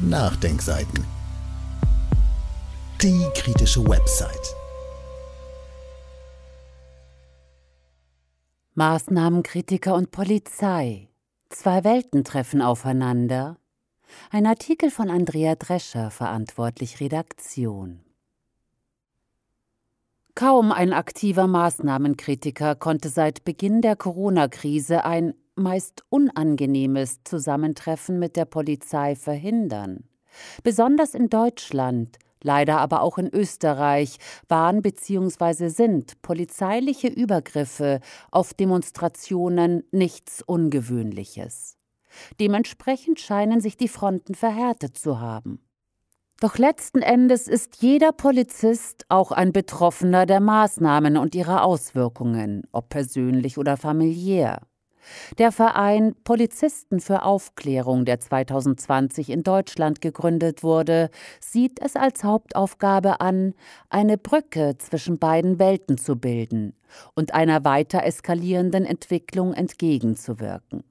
Nachdenkseiten. Die kritische Website. Maßnahmenkritiker und Polizei. Zwei Welten treffen aufeinander. Ein Artikel von Andrea Drescher, verantwortlich Redaktion. Kaum ein aktiver Maßnahmenkritiker konnte seit Beginn der Corona-Krise ein meist unangenehmes Zusammentreffen mit der Polizei verhindern. Besonders in Deutschland, leider aber auch in Österreich, waren bzw. sind polizeiliche Übergriffe auf Demonstrationen nichts Ungewöhnliches. Dementsprechend scheinen sich die Fronten verhärtet zu haben. Doch letzten Endes ist jeder Polizist auch ein Betroffener der Maßnahmen und ihrer Auswirkungen, ob persönlich oder familiär. Der Verein Polizisten für Aufklärung, der 2020 in Deutschland gegründet wurde, sieht es als Hauptaufgabe an, eine Brücke zwischen beiden Welten zu bilden und einer weiter eskalierenden Entwicklung entgegenzuwirken.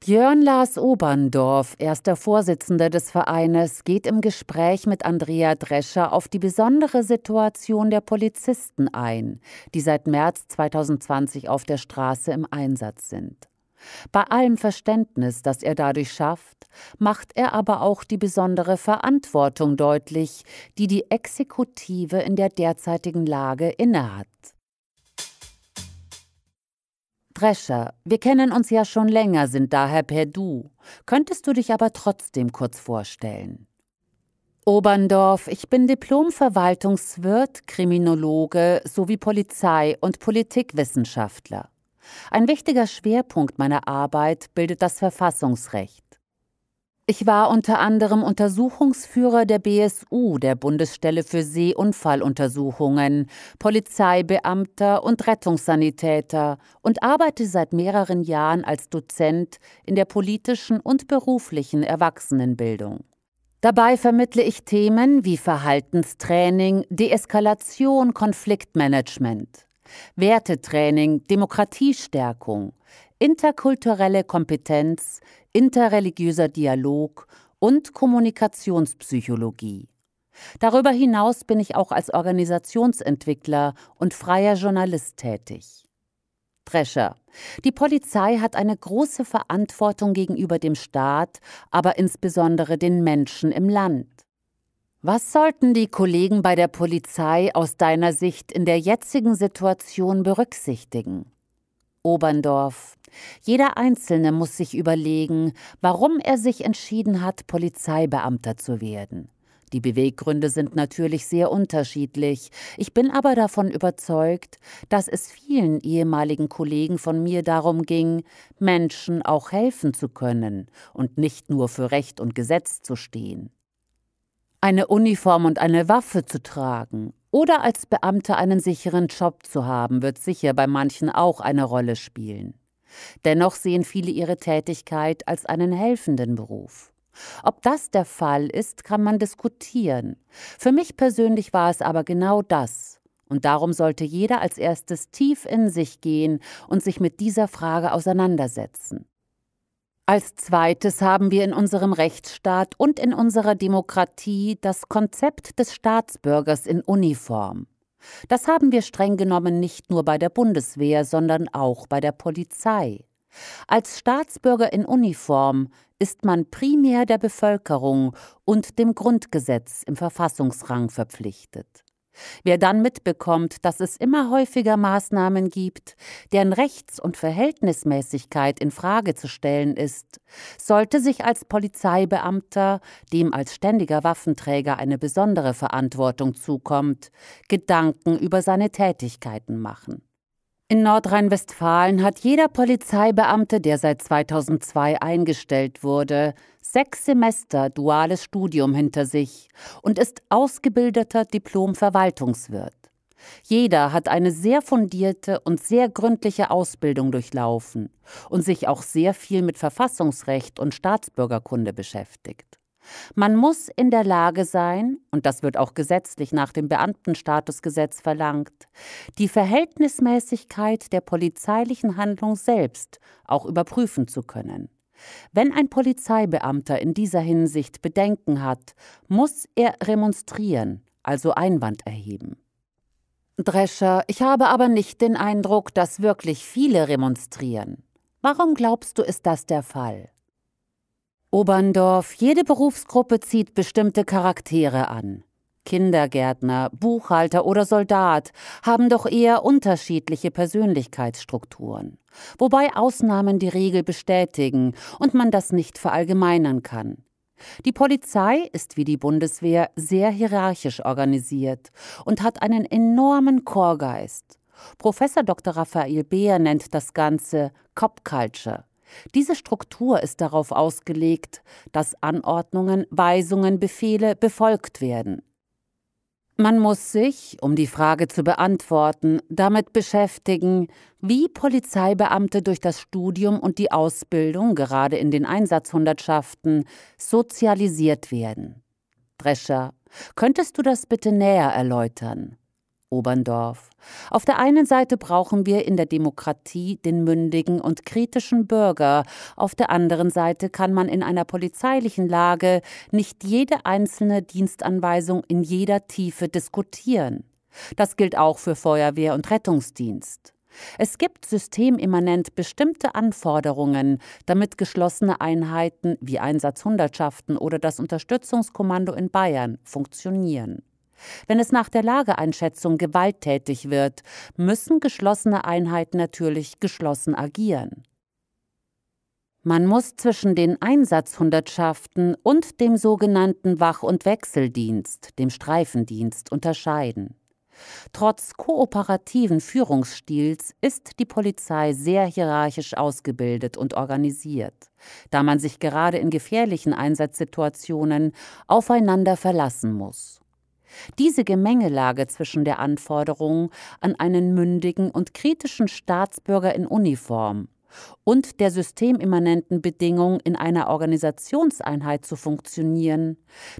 Björn Lars Oberndorf, erster Vorsitzender des Vereines, geht im Gespräch mit Andrea Drescher auf die besondere Situation der Polizisten ein, die seit März 2020 auf der Straße im Einsatz sind. Bei allem Verständnis, das er dadurch schafft, macht er aber auch die besondere Verantwortung deutlich, die die Exekutive in der derzeitigen Lage innehat. Drescher, wir kennen uns ja schon länger, sind daher per Du. Könntest du dich aber trotzdem kurz vorstellen? Oberndorf, ich bin Diplom-Verwaltungswirt, Kriminologe sowie Polizei- und Politikwissenschaftler. Ein wichtiger Schwerpunkt meiner Arbeit bildet das Verfassungsrecht. Ich war unter anderem Untersuchungsführer der BSU, der Bundesstelle für Seeunfalluntersuchungen, Polizeibeamter und Rettungssanitäter und arbeite seit mehreren Jahren als Dozent in der politischen und beruflichen Erwachsenenbildung. Dabei vermittle ich Themen wie Verhaltenstraining, Deeskalation, Konfliktmanagement. Wertetraining, Demokratiestärkung, interkulturelle Kompetenz, interreligiöser Dialog und Kommunikationspsychologie. Darüber hinaus bin ich auch als Organisationsentwickler und freier Journalist tätig. Drescher. Die Polizei hat eine große Verantwortung gegenüber dem Staat, aber insbesondere den Menschen im Land. Was sollten die Kollegen bei der Polizei aus deiner Sicht in der jetzigen Situation berücksichtigen? Oberndorf. Jeder Einzelne muss sich überlegen, warum er sich entschieden hat, Polizeibeamter zu werden. Die Beweggründe sind natürlich sehr unterschiedlich. Ich bin aber davon überzeugt, dass es vielen ehemaligen Kollegen von mir darum ging, Menschen auch helfen zu können und nicht nur für Recht und Gesetz zu stehen eine Uniform und eine Waffe zu tragen oder als Beamter einen sicheren Job zu haben, wird sicher bei manchen auch eine Rolle spielen. Dennoch sehen viele ihre Tätigkeit als einen helfenden Beruf. Ob das der Fall ist, kann man diskutieren. Für mich persönlich war es aber genau das. Und darum sollte jeder als erstes tief in sich gehen und sich mit dieser Frage auseinandersetzen. Als zweites haben wir in unserem Rechtsstaat und in unserer Demokratie das Konzept des Staatsbürgers in Uniform. Das haben wir streng genommen nicht nur bei der Bundeswehr, sondern auch bei der Polizei. Als Staatsbürger in Uniform ist man primär der Bevölkerung und dem Grundgesetz im Verfassungsrang verpflichtet. Wer dann mitbekommt, dass es immer häufiger Maßnahmen gibt, deren Rechts- und Verhältnismäßigkeit in Frage zu stellen ist, sollte sich als Polizeibeamter, dem als ständiger Waffenträger eine besondere Verantwortung zukommt, Gedanken über seine Tätigkeiten machen. In Nordrhein-Westfalen hat jeder Polizeibeamte, der seit 2002 eingestellt wurde, sechs Semester duales Studium hinter sich und ist ausgebildeter Diplom-Verwaltungswirt. Jeder hat eine sehr fundierte und sehr gründliche Ausbildung durchlaufen und sich auch sehr viel mit Verfassungsrecht und Staatsbürgerkunde beschäftigt. Man muss in der Lage sein, und das wird auch gesetzlich nach dem Beamtenstatusgesetz verlangt, die Verhältnismäßigkeit der polizeilichen Handlung selbst auch überprüfen zu können. Wenn ein Polizeibeamter in dieser Hinsicht Bedenken hat, muss er remonstrieren, also Einwand erheben. Drescher, ich habe aber nicht den Eindruck, dass wirklich viele remonstrieren. Warum glaubst du, ist das der Fall? Oberndorf, jede Berufsgruppe zieht bestimmte Charaktere an. Kindergärtner, Buchhalter oder Soldat haben doch eher unterschiedliche Persönlichkeitsstrukturen, wobei Ausnahmen die Regel bestätigen und man das nicht verallgemeinern kann. Die Polizei ist wie die Bundeswehr sehr hierarchisch organisiert und hat einen enormen Chorgeist. Professor Dr. Raphael Beer nennt das Ganze Cop Culture. Diese Struktur ist darauf ausgelegt, dass Anordnungen, Weisungen, Befehle befolgt werden. Man muss sich, um die Frage zu beantworten, damit beschäftigen, wie Polizeibeamte durch das Studium und die Ausbildung, gerade in den Einsatzhundertschaften, sozialisiert werden. Drescher, könntest du das bitte näher erläutern? Oberndorf. Auf der einen Seite brauchen wir in der Demokratie den mündigen und kritischen Bürger, auf der anderen Seite kann man in einer polizeilichen Lage nicht jede einzelne Dienstanweisung in jeder Tiefe diskutieren. Das gilt auch für Feuerwehr und Rettungsdienst. Es gibt systemimmanent bestimmte Anforderungen, damit geschlossene Einheiten wie Einsatzhundertschaften oder das Unterstützungskommando in Bayern funktionieren. Wenn es nach der Lageeinschätzung gewalttätig wird, müssen geschlossene Einheiten natürlich geschlossen agieren. Man muss zwischen den Einsatzhundertschaften und dem sogenannten Wach- und Wechseldienst, dem Streifendienst, unterscheiden. Trotz kooperativen Führungsstils ist die Polizei sehr hierarchisch ausgebildet und organisiert, da man sich gerade in gefährlichen Einsatzsituationen aufeinander verlassen muss. Diese Gemengelage zwischen der Anforderung an einen mündigen und kritischen Staatsbürger in Uniform und der systemimmanenten Bedingung, in einer Organisationseinheit zu funktionieren,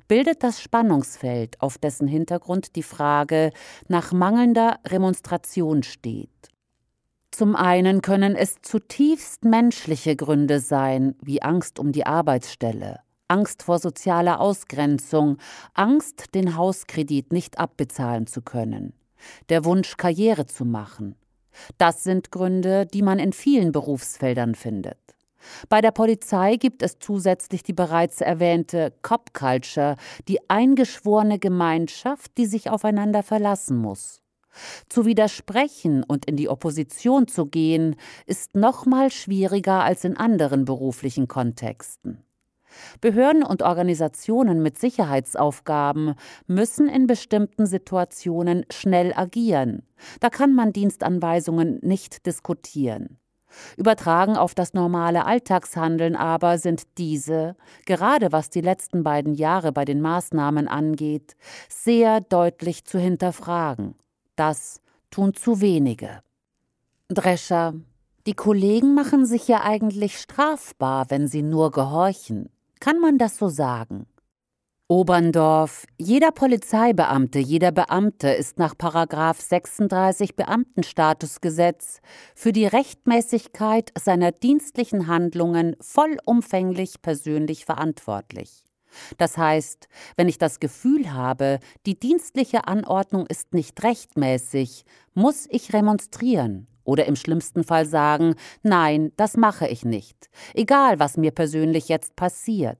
bildet das Spannungsfeld, auf dessen Hintergrund die Frage nach mangelnder Remonstration steht. Zum einen können es zutiefst menschliche Gründe sein, wie Angst um die Arbeitsstelle Angst vor sozialer Ausgrenzung, Angst, den Hauskredit nicht abbezahlen zu können, der Wunsch, Karriere zu machen. Das sind Gründe, die man in vielen Berufsfeldern findet. Bei der Polizei gibt es zusätzlich die bereits erwähnte Cop Culture, die eingeschworene Gemeinschaft, die sich aufeinander verlassen muss. Zu widersprechen und in die Opposition zu gehen, ist noch mal schwieriger als in anderen beruflichen Kontexten. Behörden und Organisationen mit Sicherheitsaufgaben müssen in bestimmten Situationen schnell agieren. Da kann man Dienstanweisungen nicht diskutieren. Übertragen auf das normale Alltagshandeln aber sind diese, gerade was die letzten beiden Jahre bei den Maßnahmen angeht, sehr deutlich zu hinterfragen. Das tun zu wenige. Drescher, die Kollegen machen sich ja eigentlich strafbar, wenn sie nur gehorchen. Kann man das so sagen? Oberndorf, jeder Polizeibeamte, jeder Beamte ist nach 36 Beamtenstatusgesetz für die Rechtmäßigkeit seiner dienstlichen Handlungen vollumfänglich persönlich verantwortlich. Das heißt, wenn ich das Gefühl habe, die dienstliche Anordnung ist nicht rechtmäßig, muss ich remonstrieren oder im schlimmsten Fall sagen, nein, das mache ich nicht, egal was mir persönlich jetzt passiert.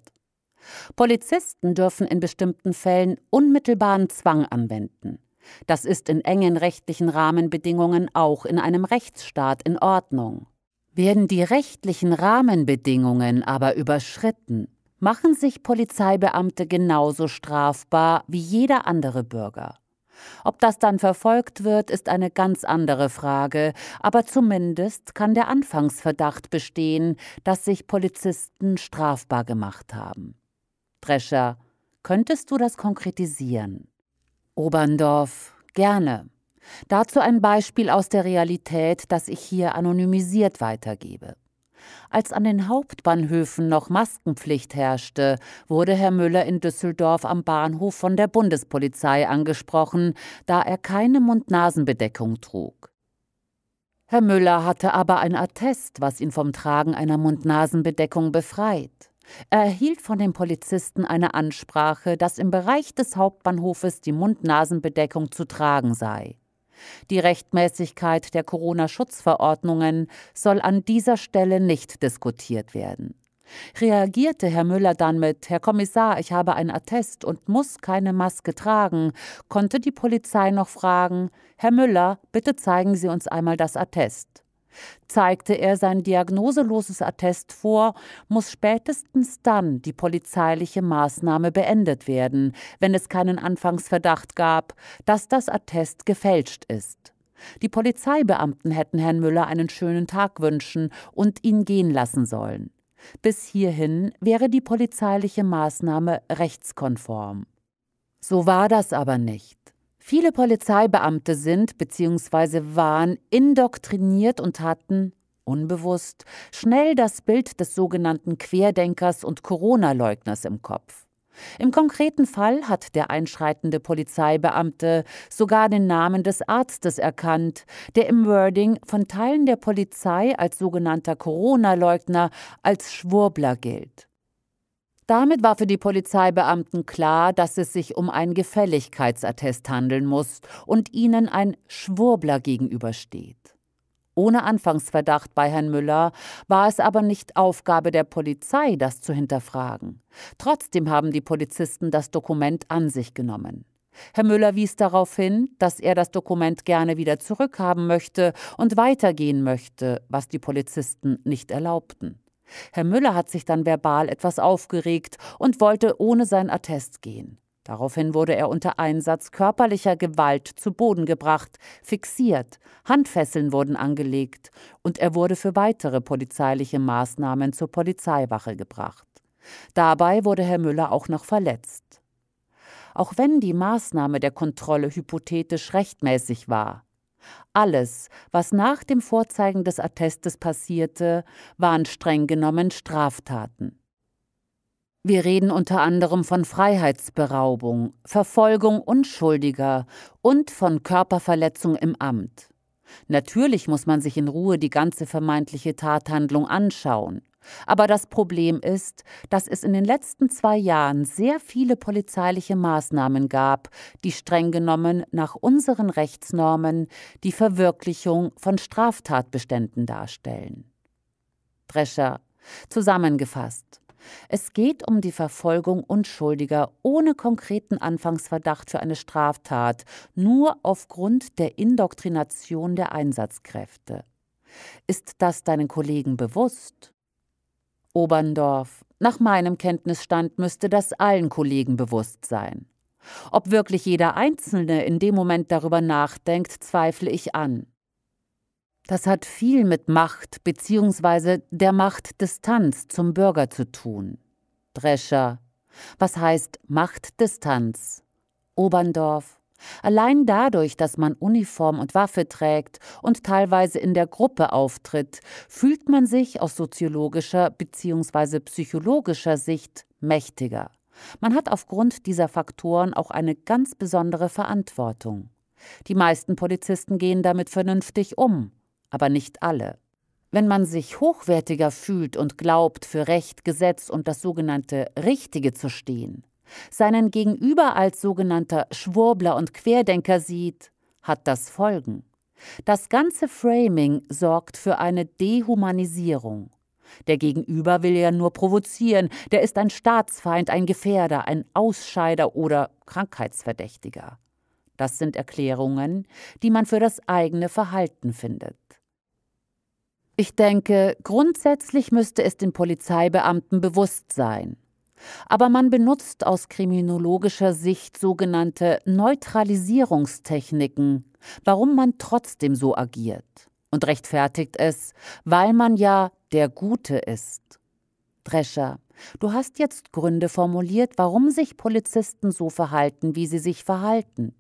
Polizisten dürfen in bestimmten Fällen unmittelbaren Zwang anwenden. Das ist in engen rechtlichen Rahmenbedingungen auch in einem Rechtsstaat in Ordnung. Werden die rechtlichen Rahmenbedingungen aber überschritten, machen sich Polizeibeamte genauso strafbar wie jeder andere Bürger. Ob das dann verfolgt wird, ist eine ganz andere Frage, aber zumindest kann der Anfangsverdacht bestehen, dass sich Polizisten strafbar gemacht haben. Drescher, könntest du das konkretisieren? Oberndorf, gerne. Dazu ein Beispiel aus der Realität, das ich hier anonymisiert weitergebe. Als an den Hauptbahnhöfen noch Maskenpflicht herrschte, wurde Herr Müller in Düsseldorf am Bahnhof von der Bundespolizei angesprochen, da er keine Mund-Nasen-Bedeckung trug. Herr Müller hatte aber ein Attest, was ihn vom Tragen einer Mund-Nasen-Bedeckung befreit. Er erhielt von dem Polizisten eine Ansprache, dass im Bereich des Hauptbahnhofes die Mund-Nasen-Bedeckung zu tragen sei. Die Rechtmäßigkeit der Corona-Schutzverordnungen soll an dieser Stelle nicht diskutiert werden. Reagierte Herr Müller dann mit Herr Kommissar, ich habe ein Attest und muss keine Maske tragen, konnte die Polizei noch fragen Herr Müller, bitte zeigen Sie uns einmal das Attest. Zeigte er sein diagnoseloses Attest vor, muss spätestens dann die polizeiliche Maßnahme beendet werden, wenn es keinen Anfangsverdacht gab, dass das Attest gefälscht ist. Die Polizeibeamten hätten Herrn Müller einen schönen Tag wünschen und ihn gehen lassen sollen. Bis hierhin wäre die polizeiliche Maßnahme rechtskonform. So war das aber nicht. Viele Polizeibeamte sind bzw. waren indoktriniert und hatten unbewusst schnell das Bild des sogenannten Querdenkers und Corona-Leugners im Kopf. Im konkreten Fall hat der einschreitende Polizeibeamte sogar den Namen des Arztes erkannt, der im Wording von Teilen der Polizei als sogenannter Corona-Leugner als Schwurbler gilt. Damit war für die Polizeibeamten klar, dass es sich um einen Gefälligkeitsattest handeln muss und ihnen ein Schwurbler gegenübersteht. Ohne Anfangsverdacht bei Herrn Müller war es aber nicht Aufgabe der Polizei, das zu hinterfragen. Trotzdem haben die Polizisten das Dokument an sich genommen. Herr Müller wies darauf hin, dass er das Dokument gerne wieder zurückhaben möchte und weitergehen möchte, was die Polizisten nicht erlaubten. Herr Müller hat sich dann verbal etwas aufgeregt und wollte ohne sein Attest gehen. Daraufhin wurde er unter Einsatz körperlicher Gewalt zu Boden gebracht, fixiert, Handfesseln wurden angelegt und er wurde für weitere polizeiliche Maßnahmen zur Polizeiwache gebracht. Dabei wurde Herr Müller auch noch verletzt. Auch wenn die Maßnahme der Kontrolle hypothetisch rechtmäßig war, alles, was nach dem Vorzeigen des Attestes passierte, waren streng genommen Straftaten. Wir reden unter anderem von Freiheitsberaubung, Verfolgung Unschuldiger und von Körperverletzung im Amt. Natürlich muss man sich in Ruhe die ganze vermeintliche Tathandlung anschauen. Aber das Problem ist, dass es in den letzten zwei Jahren sehr viele polizeiliche Maßnahmen gab, die streng genommen nach unseren Rechtsnormen die Verwirklichung von Straftatbeständen darstellen. Drescher. Zusammengefasst. Es geht um die Verfolgung Unschuldiger ohne konkreten Anfangsverdacht für eine Straftat, nur aufgrund der Indoktrination der Einsatzkräfte. Ist das deinen Kollegen bewusst? Oberndorf. Nach meinem Kenntnisstand müsste das allen Kollegen bewusst sein. Ob wirklich jeder Einzelne in dem Moment darüber nachdenkt, zweifle ich an. Das hat viel mit Macht bzw. der Machtdistanz zum Bürger zu tun. Drescher. Was heißt Machtdistanz? Oberndorf. Allein dadurch, dass man Uniform und Waffe trägt und teilweise in der Gruppe auftritt, fühlt man sich aus soziologischer bzw. psychologischer Sicht mächtiger. Man hat aufgrund dieser Faktoren auch eine ganz besondere Verantwortung. Die meisten Polizisten gehen damit vernünftig um aber nicht alle. Wenn man sich hochwertiger fühlt und glaubt, für Recht, Gesetz und das sogenannte Richtige zu stehen, seinen Gegenüber als sogenannter Schwurbler und Querdenker sieht, hat das Folgen. Das ganze Framing sorgt für eine Dehumanisierung. Der Gegenüber will ja nur provozieren, der ist ein Staatsfeind, ein Gefährder, ein Ausscheider oder Krankheitsverdächtiger. Das sind Erklärungen, die man für das eigene Verhalten findet. Ich denke, grundsätzlich müsste es den Polizeibeamten bewusst sein. Aber man benutzt aus kriminologischer Sicht sogenannte Neutralisierungstechniken, warum man trotzdem so agiert und rechtfertigt es, weil man ja der Gute ist. Drescher, du hast jetzt Gründe formuliert, warum sich Polizisten so verhalten, wie sie sich verhalten.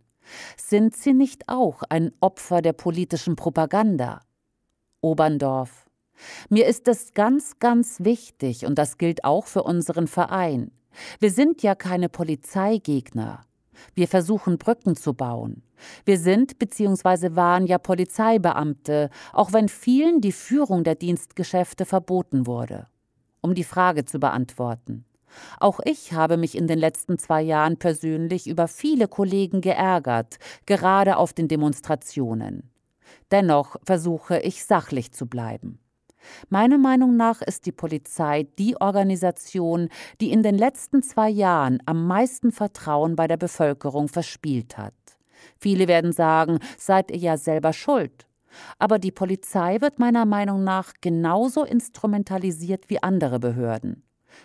Sind sie nicht auch ein Opfer der politischen Propaganda? Oberndorf. Mir ist es ganz, ganz wichtig, und das gilt auch für unseren Verein. Wir sind ja keine Polizeigegner. Wir versuchen Brücken zu bauen. Wir sind bzw. waren ja Polizeibeamte, auch wenn vielen die Führung der Dienstgeschäfte verboten wurde. Um die Frage zu beantworten. Auch ich habe mich in den letzten zwei Jahren persönlich über viele Kollegen geärgert, gerade auf den Demonstrationen. Dennoch versuche ich sachlich zu bleiben. Meiner Meinung nach ist die Polizei die Organisation, die in den letzten zwei Jahren am meisten Vertrauen bei der Bevölkerung verspielt hat. Viele werden sagen, seid ihr ja selber schuld. Aber die Polizei wird meiner Meinung nach genauso instrumentalisiert wie andere Behörden.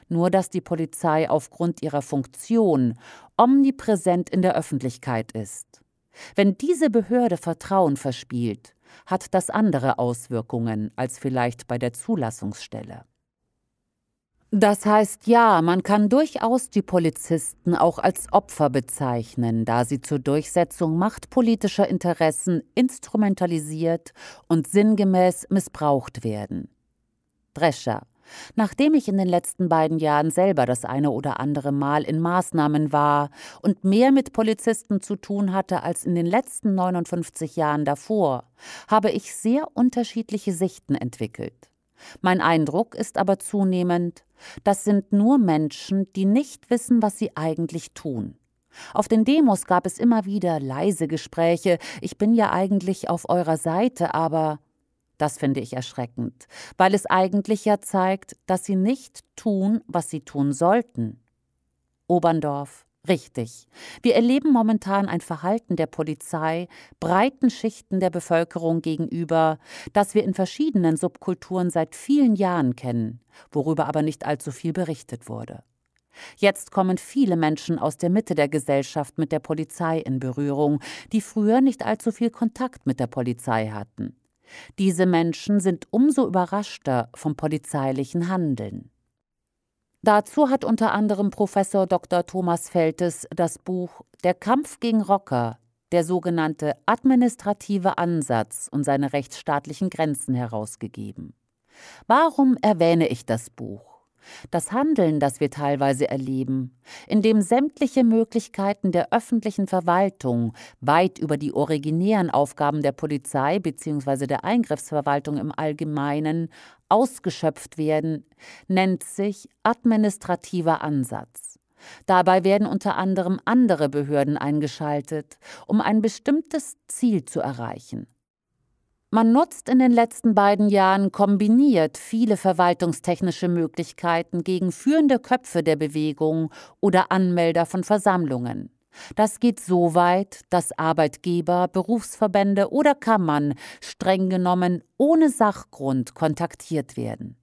Nur dass die Polizei aufgrund ihrer Funktion omnipräsent in der Öffentlichkeit ist. Wenn diese Behörde Vertrauen verspielt, hat das andere Auswirkungen als vielleicht bei der Zulassungsstelle. Das heißt ja, man kann durchaus die Polizisten auch als Opfer bezeichnen, da sie zur Durchsetzung machtpolitischer Interessen instrumentalisiert und sinngemäß missbraucht werden. Drescher Nachdem ich in den letzten beiden Jahren selber das eine oder andere Mal in Maßnahmen war und mehr mit Polizisten zu tun hatte als in den letzten 59 Jahren davor, habe ich sehr unterschiedliche Sichten entwickelt. Mein Eindruck ist aber zunehmend, das sind nur Menschen, die nicht wissen, was sie eigentlich tun. Auf den Demos gab es immer wieder leise Gespräche, ich bin ja eigentlich auf eurer Seite, aber das finde ich erschreckend, weil es eigentlich ja zeigt, dass sie nicht tun, was sie tun sollten. Oberndorf, richtig. Wir erleben momentan ein Verhalten der Polizei breiten Schichten der Bevölkerung gegenüber, das wir in verschiedenen Subkulturen seit vielen Jahren kennen, worüber aber nicht allzu viel berichtet wurde. Jetzt kommen viele Menschen aus der Mitte der Gesellschaft mit der Polizei in Berührung, die früher nicht allzu viel Kontakt mit der Polizei hatten. Diese Menschen sind umso überraschter vom polizeilichen Handeln. Dazu hat unter anderem Professor Dr. Thomas Feltes das Buch Der Kampf gegen Rocker, der sogenannte administrative Ansatz und seine rechtsstaatlichen Grenzen herausgegeben. Warum erwähne ich das Buch? Das Handeln, das wir teilweise erleben, in dem sämtliche Möglichkeiten der öffentlichen Verwaltung weit über die originären Aufgaben der Polizei bzw. der Eingriffsverwaltung im Allgemeinen ausgeschöpft werden, nennt sich administrativer Ansatz. Dabei werden unter anderem andere Behörden eingeschaltet, um ein bestimmtes Ziel zu erreichen. Man nutzt in den letzten beiden Jahren kombiniert viele verwaltungstechnische Möglichkeiten gegen führende Köpfe der Bewegung oder Anmelder von Versammlungen. Das geht so weit, dass Arbeitgeber, Berufsverbände oder Kammern streng genommen ohne Sachgrund kontaktiert werden.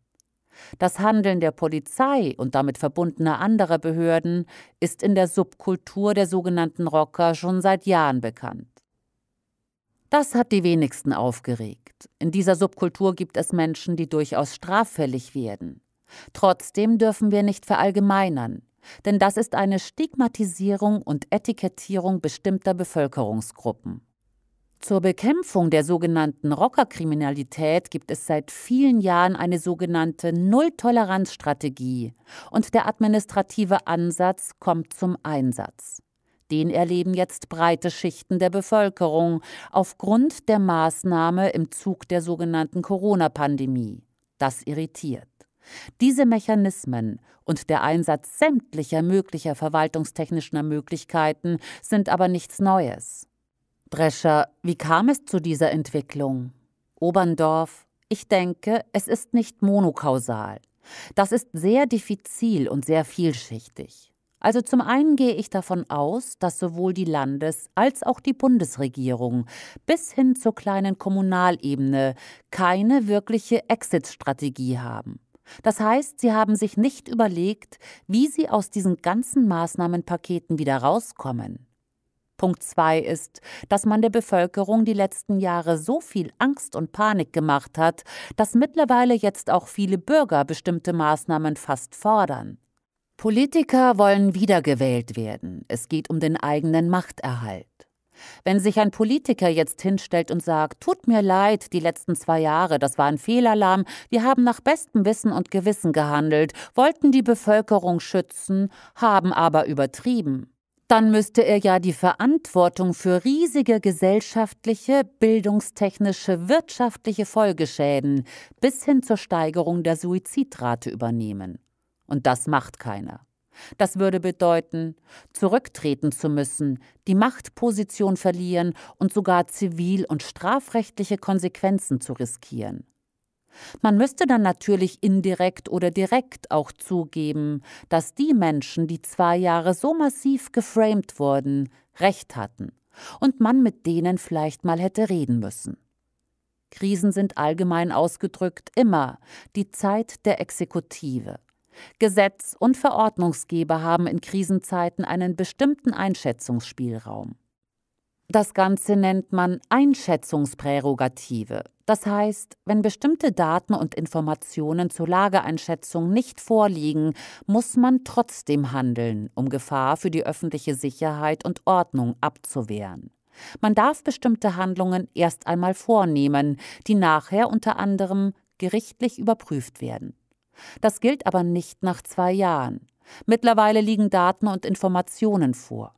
Das Handeln der Polizei und damit verbundener anderer Behörden ist in der Subkultur der sogenannten Rocker schon seit Jahren bekannt. Das hat die wenigsten aufgeregt. In dieser Subkultur gibt es Menschen, die durchaus straffällig werden. Trotzdem dürfen wir nicht verallgemeinern, denn das ist eine Stigmatisierung und Etikettierung bestimmter Bevölkerungsgruppen. Zur Bekämpfung der sogenannten Rockerkriminalität gibt es seit vielen Jahren eine sogenannte Null-Toleranz-Strategie und der administrative Ansatz kommt zum Einsatz. Den erleben jetzt breite Schichten der Bevölkerung aufgrund der Maßnahme im Zug der sogenannten Corona-Pandemie. Das irritiert. Diese Mechanismen und der Einsatz sämtlicher möglicher verwaltungstechnischer Möglichkeiten sind aber nichts Neues. Drescher, wie kam es zu dieser Entwicklung? Oberndorf, ich denke, es ist nicht monokausal. Das ist sehr diffizil und sehr vielschichtig. Also zum einen gehe ich davon aus, dass sowohl die Landes- als auch die Bundesregierung bis hin zur kleinen Kommunalebene keine wirkliche Exit-Strategie haben. Das heißt, sie haben sich nicht überlegt, wie sie aus diesen ganzen Maßnahmenpaketen wieder rauskommen. Punkt 2 ist, dass man der Bevölkerung die letzten Jahre so viel Angst und Panik gemacht hat, dass mittlerweile jetzt auch viele Bürger bestimmte Maßnahmen fast fordern. Politiker wollen wiedergewählt werden. Es geht um den eigenen Machterhalt. Wenn sich ein Politiker jetzt hinstellt und sagt, tut mir leid, die letzten zwei Jahre, das war ein Fehlalarm, wir haben nach bestem Wissen und Gewissen gehandelt, wollten die Bevölkerung schützen, haben aber übertrieben, dann müsste er ja die Verantwortung für riesige gesellschaftliche, bildungstechnische, wirtschaftliche Folgeschäden bis hin zur Steigerung der Suizidrate übernehmen. Und das macht keiner. Das würde bedeuten, zurücktreten zu müssen, die Machtposition verlieren und sogar zivil- und strafrechtliche Konsequenzen zu riskieren. Man müsste dann natürlich indirekt oder direkt auch zugeben, dass die Menschen, die zwei Jahre so massiv geframed wurden, recht hatten und man mit denen vielleicht mal hätte reden müssen. Krisen sind allgemein ausgedrückt immer die Zeit der Exekutive. Gesetz und Verordnungsgeber haben in Krisenzeiten einen bestimmten Einschätzungsspielraum. Das Ganze nennt man Einschätzungsprärogative. Das heißt, wenn bestimmte Daten und Informationen zur Lageeinschätzung nicht vorliegen, muss man trotzdem handeln, um Gefahr für die öffentliche Sicherheit und Ordnung abzuwehren. Man darf bestimmte Handlungen erst einmal vornehmen, die nachher unter anderem gerichtlich überprüft werden. Das gilt aber nicht nach zwei Jahren. Mittlerweile liegen Daten und Informationen vor.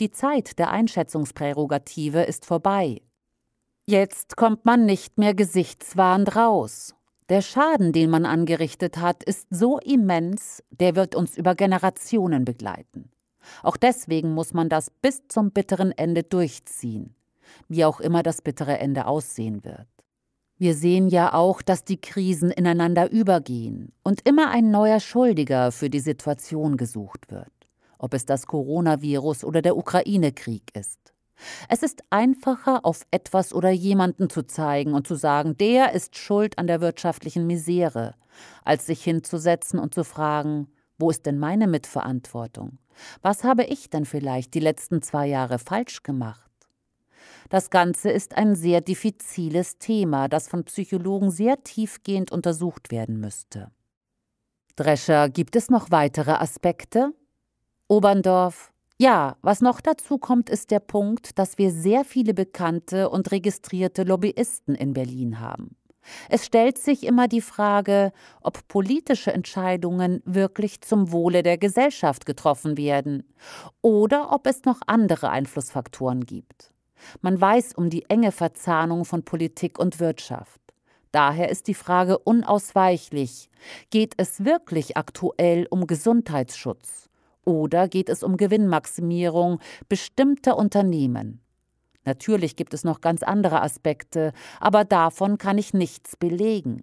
Die Zeit der Einschätzungsprärogative ist vorbei. Jetzt kommt man nicht mehr gesichtswahrend raus. Der Schaden, den man angerichtet hat, ist so immens, der wird uns über Generationen begleiten. Auch deswegen muss man das bis zum bitteren Ende durchziehen, wie auch immer das bittere Ende aussehen wird. Wir sehen ja auch, dass die Krisen ineinander übergehen und immer ein neuer Schuldiger für die Situation gesucht wird, ob es das Coronavirus oder der Ukraine-Krieg ist. Es ist einfacher, auf etwas oder jemanden zu zeigen und zu sagen, der ist schuld an der wirtschaftlichen Misere, als sich hinzusetzen und zu fragen, wo ist denn meine Mitverantwortung? Was habe ich denn vielleicht die letzten zwei Jahre falsch gemacht? Das Ganze ist ein sehr diffiziles Thema, das von Psychologen sehr tiefgehend untersucht werden müsste. Drescher, gibt es noch weitere Aspekte? Oberndorf. Ja, was noch dazu kommt, ist der Punkt, dass wir sehr viele bekannte und registrierte Lobbyisten in Berlin haben. Es stellt sich immer die Frage, ob politische Entscheidungen wirklich zum Wohle der Gesellschaft getroffen werden oder ob es noch andere Einflussfaktoren gibt. Man weiß um die enge Verzahnung von Politik und Wirtschaft. Daher ist die Frage unausweichlich. Geht es wirklich aktuell um Gesundheitsschutz? Oder geht es um Gewinnmaximierung bestimmter Unternehmen? Natürlich gibt es noch ganz andere Aspekte, aber davon kann ich nichts belegen.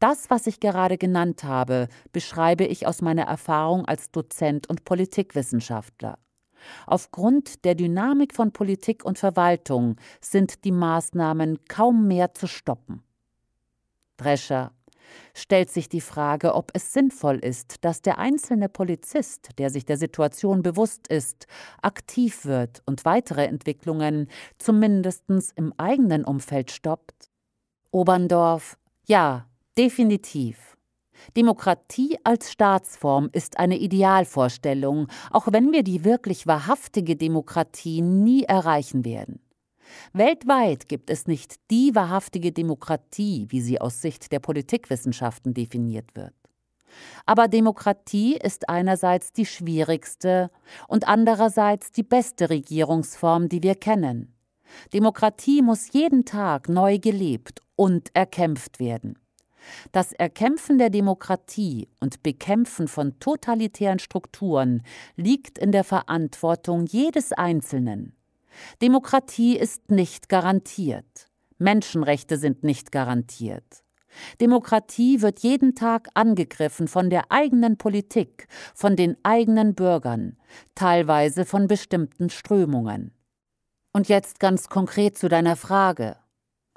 Das, was ich gerade genannt habe, beschreibe ich aus meiner Erfahrung als Dozent und Politikwissenschaftler. Aufgrund der Dynamik von Politik und Verwaltung sind die Maßnahmen kaum mehr zu stoppen. Drescher stellt sich die Frage, ob es sinnvoll ist, dass der einzelne Polizist, der sich der Situation bewusst ist, aktiv wird und weitere Entwicklungen zumindest im eigenen Umfeld stoppt. Oberndorf, ja, definitiv. Demokratie als Staatsform ist eine Idealvorstellung, auch wenn wir die wirklich wahrhaftige Demokratie nie erreichen werden. Weltweit gibt es nicht die wahrhaftige Demokratie, wie sie aus Sicht der Politikwissenschaften definiert wird. Aber Demokratie ist einerseits die schwierigste und andererseits die beste Regierungsform, die wir kennen. Demokratie muss jeden Tag neu gelebt und erkämpft werden. Das Erkämpfen der Demokratie und Bekämpfen von totalitären Strukturen liegt in der Verantwortung jedes Einzelnen. Demokratie ist nicht garantiert. Menschenrechte sind nicht garantiert. Demokratie wird jeden Tag angegriffen von der eigenen Politik, von den eigenen Bürgern, teilweise von bestimmten Strömungen. Und jetzt ganz konkret zu deiner Frage.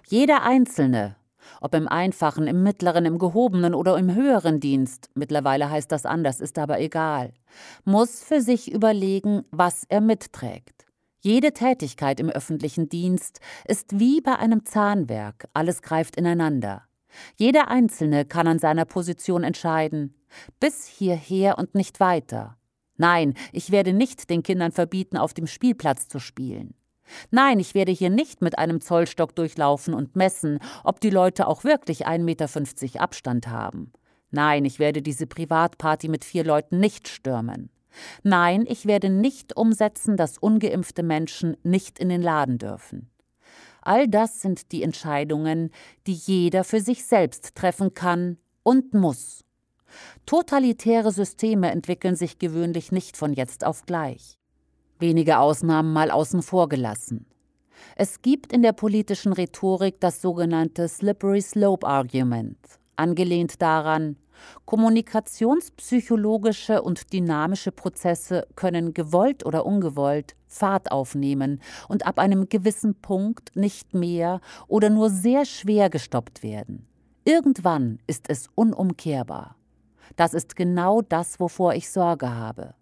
Jeder Einzelne, ob im einfachen, im mittleren, im gehobenen oder im höheren Dienst, mittlerweile heißt das anders, ist aber egal, muss für sich überlegen, was er mitträgt. Jede Tätigkeit im öffentlichen Dienst ist wie bei einem Zahnwerk, alles greift ineinander. Jeder Einzelne kann an seiner Position entscheiden, bis hierher und nicht weiter. Nein, ich werde nicht den Kindern verbieten, auf dem Spielplatz zu spielen. Nein, ich werde hier nicht mit einem Zollstock durchlaufen und messen, ob die Leute auch wirklich 1,50 Meter Abstand haben. Nein, ich werde diese Privatparty mit vier Leuten nicht stürmen. Nein, ich werde nicht umsetzen, dass ungeimpfte Menschen nicht in den Laden dürfen. All das sind die Entscheidungen, die jeder für sich selbst treffen kann und muss. Totalitäre Systeme entwickeln sich gewöhnlich nicht von jetzt auf gleich wenige Ausnahmen mal außen vor gelassen. Es gibt in der politischen Rhetorik das sogenannte Slippery Slope Argument, angelehnt daran, kommunikationspsychologische und dynamische Prozesse können gewollt oder ungewollt Fahrt aufnehmen und ab einem gewissen Punkt nicht mehr oder nur sehr schwer gestoppt werden. Irgendwann ist es unumkehrbar. Das ist genau das, wovor ich Sorge habe.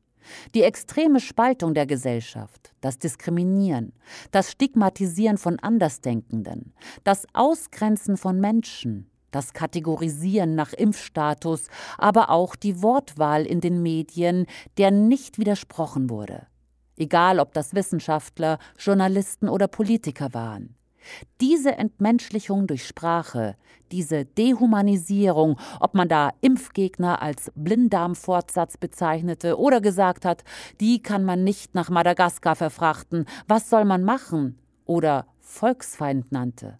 Die extreme Spaltung der Gesellschaft, das Diskriminieren, das Stigmatisieren von Andersdenkenden, das Ausgrenzen von Menschen, das Kategorisieren nach Impfstatus, aber auch die Wortwahl in den Medien, der nicht widersprochen wurde. Egal, ob das Wissenschaftler, Journalisten oder Politiker waren. Diese Entmenschlichung durch Sprache, diese Dehumanisierung, ob man da Impfgegner als Blinddarmfortsatz bezeichnete oder gesagt hat, die kann man nicht nach Madagaskar verfrachten, was soll man machen? oder Volksfeind nannte.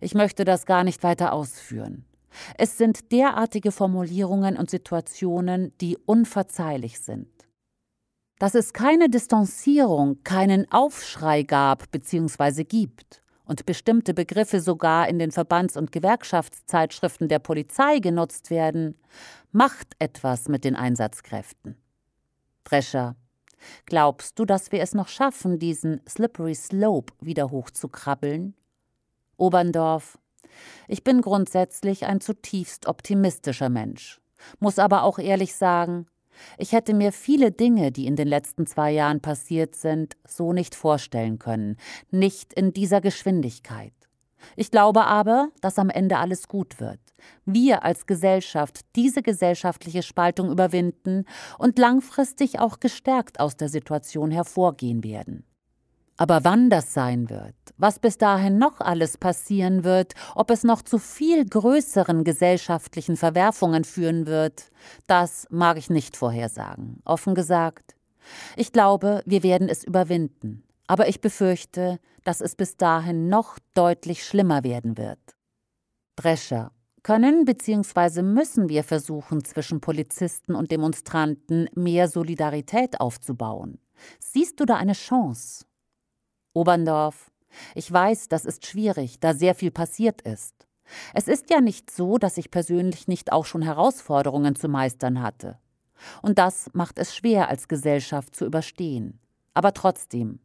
Ich möchte das gar nicht weiter ausführen. Es sind derartige Formulierungen und Situationen, die unverzeihlich sind. Dass es keine Distanzierung, keinen Aufschrei gab bzw. gibt und bestimmte Begriffe sogar in den Verbands- und Gewerkschaftszeitschriften der Polizei genutzt werden, macht etwas mit den Einsatzkräften. Drescher, glaubst du, dass wir es noch schaffen, diesen Slippery Slope wieder hochzukrabbeln? Oberndorf, ich bin grundsätzlich ein zutiefst optimistischer Mensch, muss aber auch ehrlich sagen, ich hätte mir viele Dinge, die in den letzten zwei Jahren passiert sind, so nicht vorstellen können, nicht in dieser Geschwindigkeit. Ich glaube aber, dass am Ende alles gut wird. Wir als Gesellschaft diese gesellschaftliche Spaltung überwinden und langfristig auch gestärkt aus der Situation hervorgehen werden. Aber wann das sein wird, was bis dahin noch alles passieren wird, ob es noch zu viel größeren gesellschaftlichen Verwerfungen führen wird, das mag ich nicht vorhersagen, offen gesagt. Ich glaube, wir werden es überwinden, aber ich befürchte, dass es bis dahin noch deutlich schlimmer werden wird. Drescher können bzw. müssen wir versuchen, zwischen Polizisten und Demonstranten mehr Solidarität aufzubauen. Siehst du da eine Chance? Oberndorf. Ich weiß, das ist schwierig, da sehr viel passiert ist. Es ist ja nicht so, dass ich persönlich nicht auch schon Herausforderungen zu meistern hatte. Und das macht es schwer, als Gesellschaft zu überstehen. Aber trotzdem,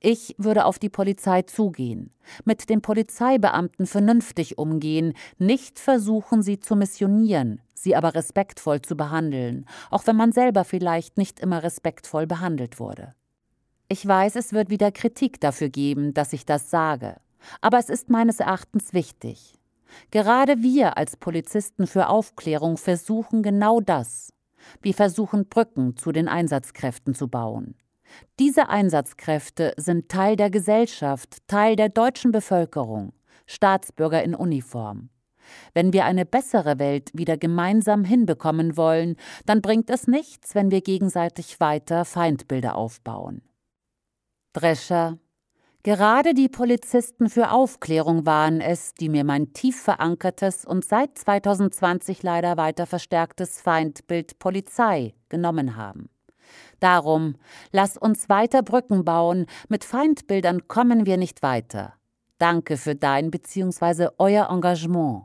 ich würde auf die Polizei zugehen, mit den Polizeibeamten vernünftig umgehen, nicht versuchen, sie zu missionieren, sie aber respektvoll zu behandeln, auch wenn man selber vielleicht nicht immer respektvoll behandelt wurde. Ich weiß, es wird wieder Kritik dafür geben, dass ich das sage, aber es ist meines Erachtens wichtig. Gerade wir als Polizisten für Aufklärung versuchen genau das. Wir versuchen Brücken zu den Einsatzkräften zu bauen. Diese Einsatzkräfte sind Teil der Gesellschaft, Teil der deutschen Bevölkerung, Staatsbürger in Uniform. Wenn wir eine bessere Welt wieder gemeinsam hinbekommen wollen, dann bringt es nichts, wenn wir gegenseitig weiter Feindbilder aufbauen. Drescher. Gerade die Polizisten für Aufklärung waren es, die mir mein tief verankertes und seit 2020 leider weiter verstärktes Feindbild Polizei genommen haben. Darum, lass uns weiter Brücken bauen, mit Feindbildern kommen wir nicht weiter. Danke für dein bzw. euer Engagement.